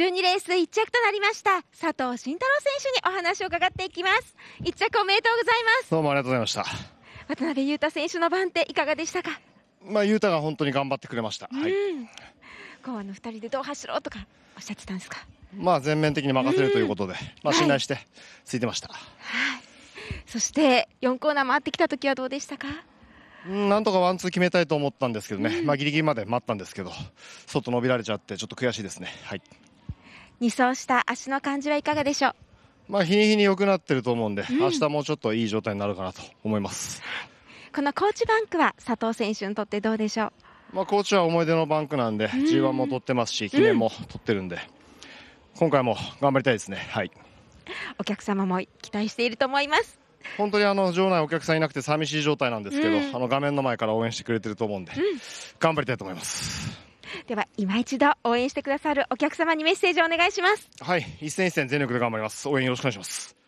12レース1着となりました佐藤慎太郎選手にお話を伺っていきます1着おめでとうございますどうもありがとうございました渡辺裕太選手の番手いかがでしたかまあ裕太が本当に頑張ってくれました、うん、はい。こうあの二人でどう走ろうとかおっしゃってたんですかまあ全面的に任せるということで、うん、まあ信頼してついてました、はい、そして4コーナー回ってきた時はどうでしたかなんとかワンツー決めたいと思ったんですけどね、うん、まあギリギリまで待ったんですけど、外伸びられちゃって、ちょっと悔しいですね。はい2走した足の感じはいかがでしょうまあ、日に日に良くなってると思うんで、うん、明日もちょっといい状態になるかなと思います。このコーチバンクは佐藤選手にとってどうでしょう。まあ、コーチは思い出のバンクなんで、うん、G1 も取ってますし、記念も取ってるんで、うん、今回も頑張りたいですね。はい。お客様も期待していると思います。本当にあの場内お客さんいなくて寂しい状態なんですけど、うん、あの画面の前から応援してくれてると思うんで、頑張りたいと思います。では今一度応援してくださるお客様にメッセージをお願いしますはい一戦一戦全力で頑張ります応援よろしくお願いします